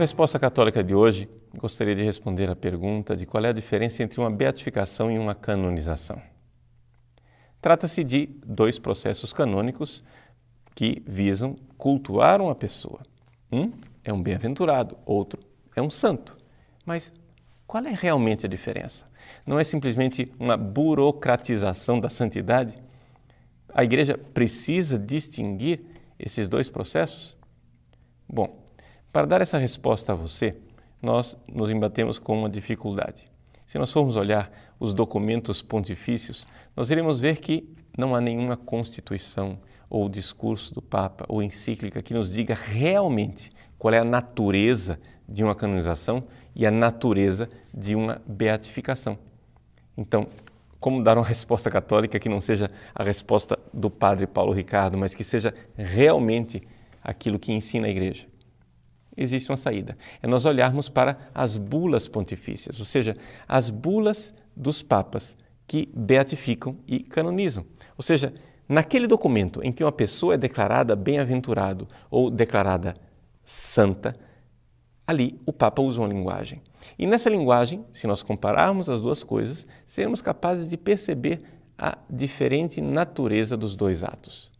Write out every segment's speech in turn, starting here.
resposta católica de hoje, gostaria de responder à pergunta de qual é a diferença entre uma beatificação e uma canonização. Trata-se de dois processos canônicos que visam cultuar uma pessoa. Um é um bem-aventurado, outro é um santo. Mas qual é realmente a diferença? Não é simplesmente uma burocratização da santidade? A igreja precisa distinguir esses dois processos? Bom, para dar essa resposta a você, nós nos embatemos com uma dificuldade. Se nós formos olhar os documentos pontifícios, nós iremos ver que não há nenhuma constituição ou discurso do Papa ou encíclica que nos diga realmente qual é a natureza de uma canonização e a natureza de uma beatificação. Então, como dar uma resposta católica que não seja a resposta do padre Paulo Ricardo, mas que seja realmente aquilo que ensina a igreja? existe uma saída. É nós olharmos para as bulas pontifícias, ou seja, as bulas dos papas que beatificam e canonizam. Ou seja, naquele documento em que uma pessoa é declarada bem-aventurado ou declarada santa, ali o Papa usa uma linguagem. E nessa linguagem, se nós compararmos as duas coisas, seremos capazes de perceber a diferente natureza dos dois atos.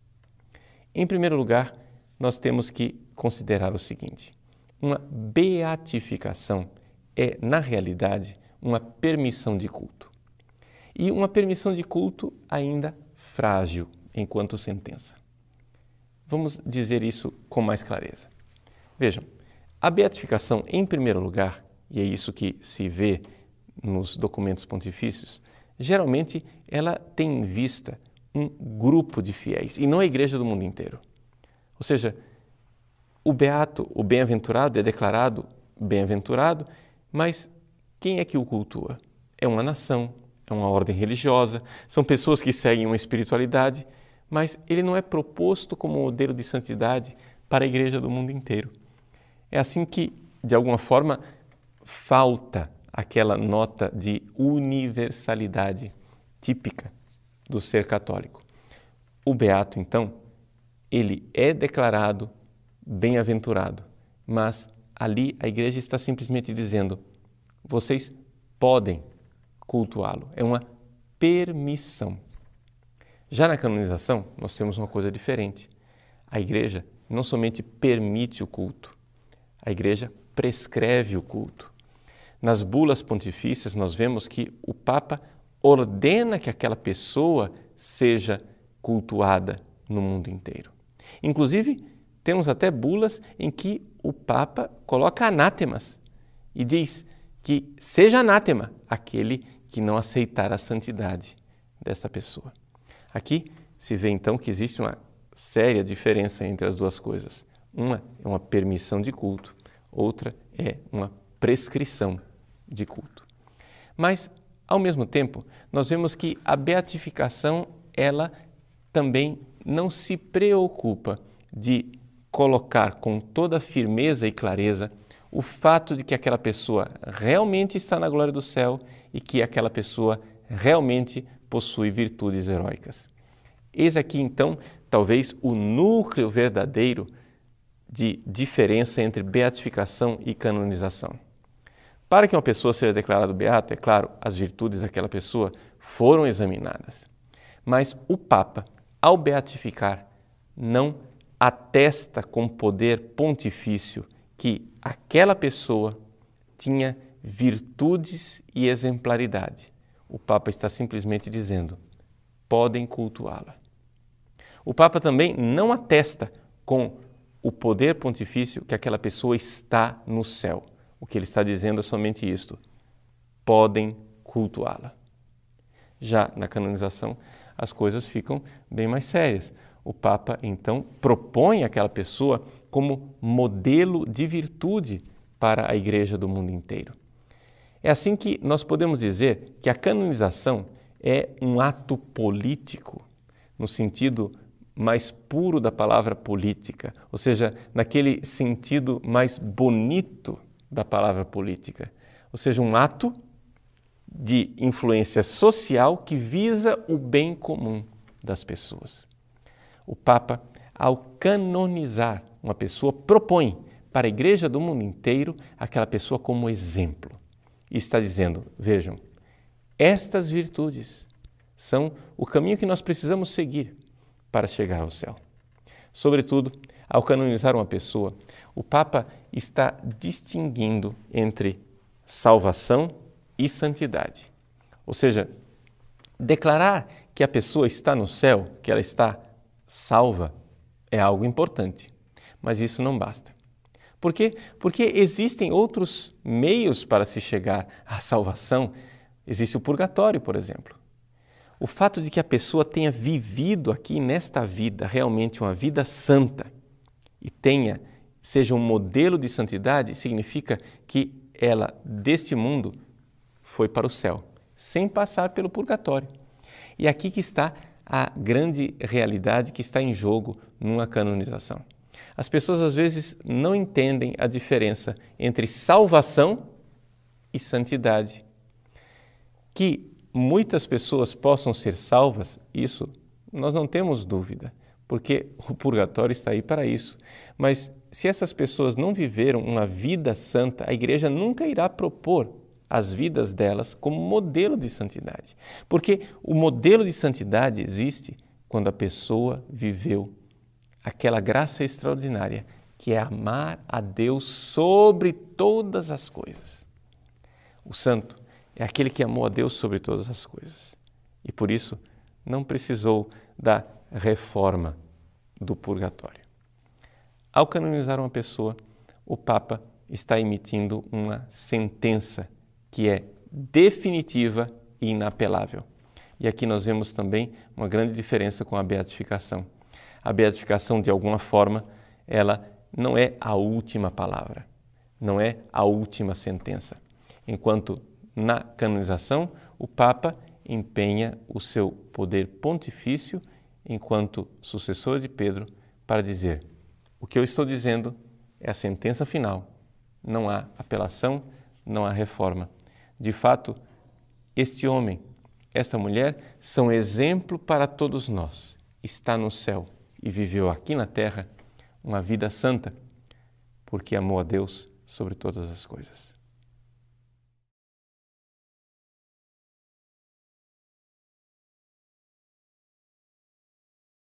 Em primeiro lugar, nós temos que considerar o seguinte: uma beatificação é, na realidade, uma permissão de culto. E uma permissão de culto ainda frágil enquanto sentença. Vamos dizer isso com mais clareza. Vejam, a beatificação, em primeiro lugar, e é isso que se vê nos documentos pontifícios, geralmente ela tem em vista um grupo de fiéis e não a igreja do mundo inteiro. Ou seja, o beato, o bem-aventurado, é declarado bem-aventurado, mas quem é que o cultua? É uma nação, é uma ordem religiosa, são pessoas que seguem uma espiritualidade, mas ele não é proposto como modelo de santidade para a igreja do mundo inteiro. É assim que, de alguma forma, falta aquela nota de universalidade típica do ser católico. O beato, então, ele é declarado bem-aventurado. Mas ali a igreja está simplesmente dizendo: vocês podem cultuá-lo. É uma permissão. Já na canonização, nós temos uma coisa diferente. A igreja não somente permite o culto, a igreja prescreve o culto. Nas bulas pontifícias, nós vemos que o Papa ordena que aquela pessoa seja cultuada no mundo inteiro. Inclusive, temos até bulas em que o Papa coloca anátemas e diz que seja anátema aquele que não aceitar a santidade dessa pessoa. Aqui se vê então que existe uma séria diferença entre as duas coisas. Uma é uma permissão de culto, outra é uma prescrição de culto. Mas, ao mesmo tempo, nós vemos que a beatificação, ela também não se preocupa de colocar com toda firmeza e clareza o fato de que aquela pessoa realmente está na glória do céu e que aquela pessoa realmente possui virtudes heróicas. Eis aqui então, talvez, o núcleo verdadeiro de diferença entre beatificação e canonização. Para que uma pessoa seja declarada beata, é claro, as virtudes daquela pessoa foram examinadas. Mas o Papa, ao beatificar, não atesta com poder pontifício que aquela pessoa tinha virtudes e exemplaridade. O Papa está simplesmente dizendo: podem cultuá-la. O Papa também não atesta com o poder pontifício que aquela pessoa está no céu. O que ele está dizendo é somente isto: podem cultuá-la. Já na canonização, as coisas ficam bem mais sérias o Papa então propõe aquela pessoa como modelo de virtude para a igreja do mundo inteiro. É assim que nós podemos dizer que a canonização é um ato político, no sentido mais puro da palavra política, ou seja, naquele sentido mais bonito da palavra política. Ou seja, um ato de influência social que visa o bem comum das pessoas o Papa, ao canonizar uma pessoa, propõe para a igreja do mundo inteiro aquela pessoa como exemplo. E está dizendo: vejam, estas virtudes são o caminho que nós precisamos seguir para chegar ao céu. Sobretudo, ao canonizar uma pessoa, o Papa está distinguindo entre salvação e santidade. Ou seja, declarar que a pessoa está no céu, que ela está salva é algo importante, mas isso não basta. Por quê? Porque existem outros meios para se chegar à salvação. Existe o purgatório, por exemplo. O fato de que a pessoa tenha vivido aqui nesta vida realmente uma vida santa e tenha seja um modelo de santidade significa que ela deste mundo foi para o céu, sem passar pelo purgatório. E é aqui que está a grande realidade que está em jogo numa canonização. As pessoas às vezes não entendem a diferença entre salvação e santidade. Que muitas pessoas possam ser salvas, isso nós não temos dúvida, porque o purgatório está aí para isso. Mas se essas pessoas não viveram uma vida santa, a igreja nunca irá propor as vidas delas como modelo de santidade. Porque o modelo de santidade existe quando a pessoa viveu aquela graça extraordinária que é amar a Deus sobre todas as coisas. O santo é aquele que amou a Deus sobre todas as coisas e por isso não precisou da reforma do purgatório. Ao canonizar uma pessoa, o Papa está emitindo uma sentença que é definitiva e inapelável. E aqui nós vemos também uma grande diferença com a beatificação. A beatificação, de alguma forma, ela não é a última palavra, não é a última sentença. Enquanto na canonização, o Papa empenha o seu poder pontifício enquanto sucessor de Pedro para dizer: o que eu estou dizendo é a sentença final, não há apelação, não há reforma. De fato, este homem, esta mulher são exemplo para todos nós. Está no céu e viveu aqui na terra uma vida santa, porque amou a Deus sobre todas as coisas.